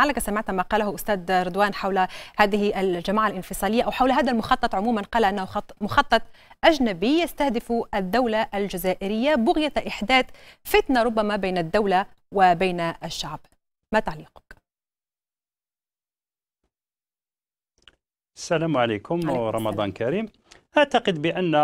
لعلك سمعت ما قاله استاذ رضوان حول هذه الجماعه الانفصاليه او حول هذا المخطط عموما قال انه مخطط اجنبي يستهدف الدوله الجزائريه بغيه احداث فتنه ربما بين الدوله وبين الشعب ما تعليقك السلام عليكم ورمضان كريم اعتقد بان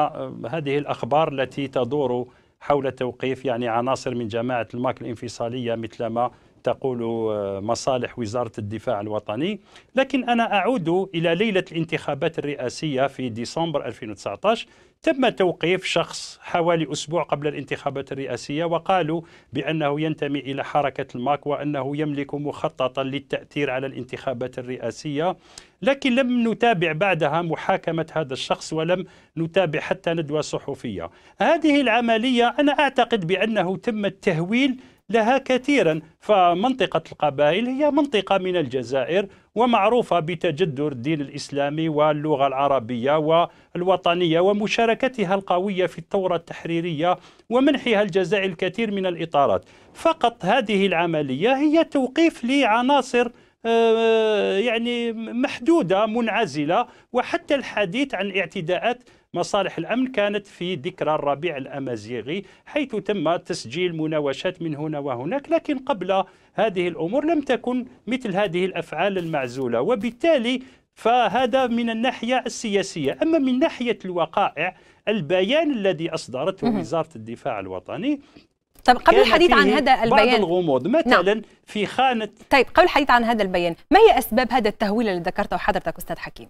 هذه الاخبار التي تدور حول توقيف يعني عناصر من جماعه الماك الانفصاليه مثلما تقول آه، مصالح وزارة الدفاع الوطني لكن أنا أعود إلى ليلة الانتخابات الرئاسية في ديسمبر 2019 تم توقيف شخص حوالي أسبوع قبل الانتخابات الرئاسية وقالوا بأنه ينتمي إلى حركة الماك وأنه يملك مخططا للتأثير على الانتخابات الرئاسية لكن لم نتابع بعدها محاكمة هذا الشخص ولم نتابع حتى ندوة صحفية هذه العملية أنا أعتقد بأنه تم التهويل لها كثيرا فمنطقة القبائل هي منطقة من الجزائر ومعروفة بتجذر الدين الإسلامي واللغة العربية والوطنية ومشاركتها القوية في الثورة التحريرية ومنحها الجزائر الكثير من الإطارات فقط هذه العملية هي توقيف لعناصر آه، يعني محدوده منعزله وحتى الحديث عن اعتداءات مصالح الامن كانت في ذكرى الربيع الامازيغي حيث تم تسجيل مناوشات من هنا وهناك لكن قبل هذه الامور لم تكن مثل هذه الافعال المعزوله وبالتالي فهذا من الناحيه السياسيه اما من ناحيه الوقائع البيان الذي اصدرته وزاره الدفاع الوطني طيب قبل الحديث عن هذا البيان بعض الغموض نعم. مثلا نعم. في خانه طيب قبل الحديث عن هذا البيان ما هي اسباب هذا التهويل اللي ذكرته حضرتك استاذ حكيم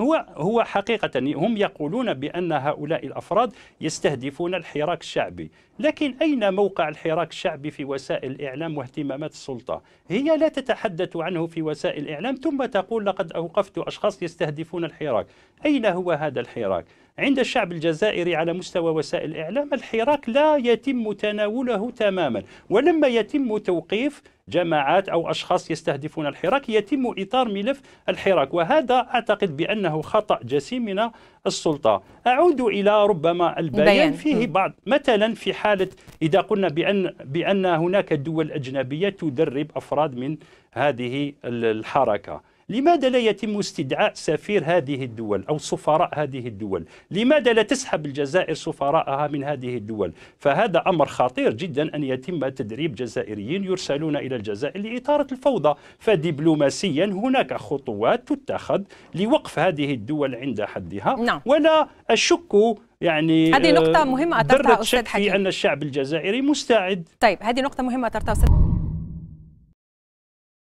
هو هو حقيقة هم يقولون بأن هؤلاء الأفراد يستهدفون الحراك الشعبي، لكن أين موقع الحراك الشعبي في وسائل الإعلام واهتمامات السلطة؟ هي لا تتحدث عنه في وسائل الإعلام ثم تقول لقد أوقفت أشخاص يستهدفون الحراك، أين هو هذا الحراك؟ عند الشعب الجزائري على مستوى وسائل الإعلام الحراك لا يتم تناوله تماما ولما يتم توقيف جماعات أو أشخاص يستهدفون الحراك يتم إطار ملف الحراك وهذا أعتقد بأنه خطأ جسيم من السلطة أعود إلى ربما البيان فيه بعض مثلا في حالة إذا قلنا بأن, بأن هناك دول أجنبية تدرب أفراد من هذه الحركة لماذا لا يتم استدعاء سفير هذه الدول أو سفراء هذه الدول لماذا لا تسحب الجزائر سفراءها من هذه الدول فهذا أمر خطير جدا أن يتم تدريب جزائريين يرسلون إلى الجزائر لإثارة الفوضى فدبلوماسيا هناك خطوات تتخذ لوقف هذه الدول عند حدها نعم. ولا أشك يعني هذه نقطة آه، مهمة أثرتها أستاذ حكيم أن الشعب الجزائري مستعد طيب هذه نقطة مهمة أثرتها أستاذ